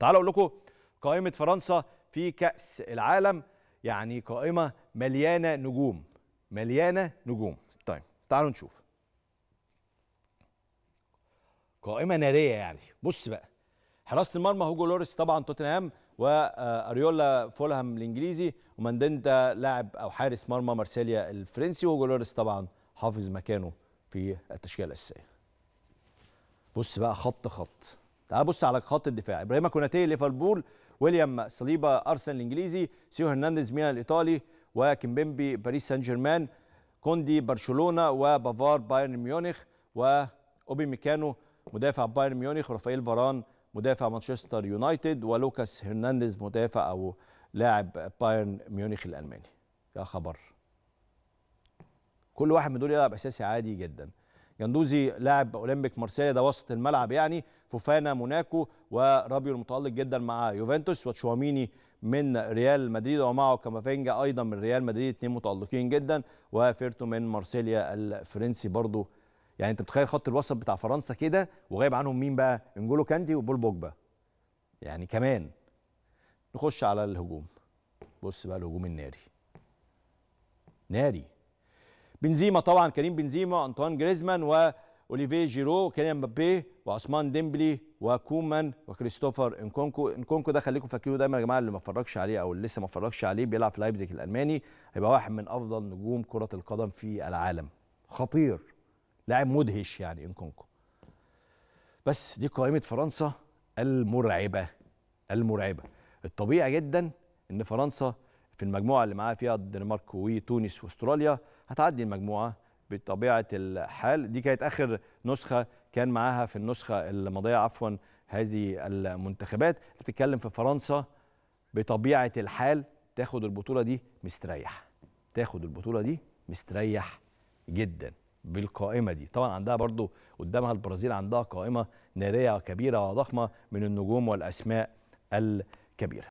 تعالوا اقول لكم قائمه فرنسا في كاس العالم يعني قائمه مليانه نجوم مليانه نجوم طيب تعالوا نشوف قائمه ناريه يعني بص بقى حراسه المرمى هوجو لوريس طبعا توتنهام واريولا آه، فولهام الانجليزي ومندنتا لاعب او حارس مرمى مارسيليا الفرنسي وهوجو لوريس طبعا حافظ مكانه في التشكيله الاساسيه بص بقى خط خط تعال بص على خط الدفاع ابراهيم كوناتي ليفربول ويليام صليبا ارسنال الانجليزي سيو هرنانديز ميلان الايطالي وكيمبيمبي باريس سان جيرمان كوندي برشلونه وبافار بايرن ميونخ واوبي ميكانو مدافع بايرن ميونخ ورافائيل فاران مدافع مانشستر يونايتد ولوكاس هرنانديز مدافع او لاعب بايرن ميونخ الالماني يا خبر كل واحد من دول يلعب اساسي عادي جدا جندوزي لاعب اولمبيك مارسيليا ده وسط الملعب يعني فوفانا موناكو ورابيو المتالق جدا مع يوفنتوس وتشواميني من ريال مدريد ومعه كامافينجا ايضا من ريال مدريد اثنين متالقين جدا وفيرتو من مارسيليا الفرنسي برضه يعني انت بتخيل خط الوسط بتاع فرنسا كده وغايب عنهم مين بقى انجولو كاندي وبول بوجبا يعني كمان نخش على الهجوم بص بقى الهجوم الناري ناري بنزيما طبعا كريم بنزيما انطوان جريزمان واوليفيه جيرو وكريم مبابي وعثمان ديمبلي وكومان وكريستوفر انكونكو انكونكو ده خليكم فاكرينه دايما يا جماعه اللي ما اتفرجش عليه او اللي لسه ما اتفرجش عليه بيلعب في لايبزيج الالماني هيبقى واحد من افضل نجوم كره القدم في العالم خطير لاعب مدهش يعني انكونكو بس دي قائمه فرنسا المرعبه المرعبه الطبيعي جدا ان فرنسا في المجموعه اللي معاها فيها الدنمارك وتونس واستراليا هتعدي المجموعه بطبيعه الحال دي كانت اخر نسخه كان معاها في النسخه الماضيه عفوا هذه المنتخبات تتكلم في فرنسا بطبيعه الحال تاخد البطوله دي مستريح تاخد البطوله دي مستريح جدا بالقائمه دي طبعا عندها برضو قدامها البرازيل عندها قائمه ناريه كبيره وضخمه من النجوم والاسماء الكبيره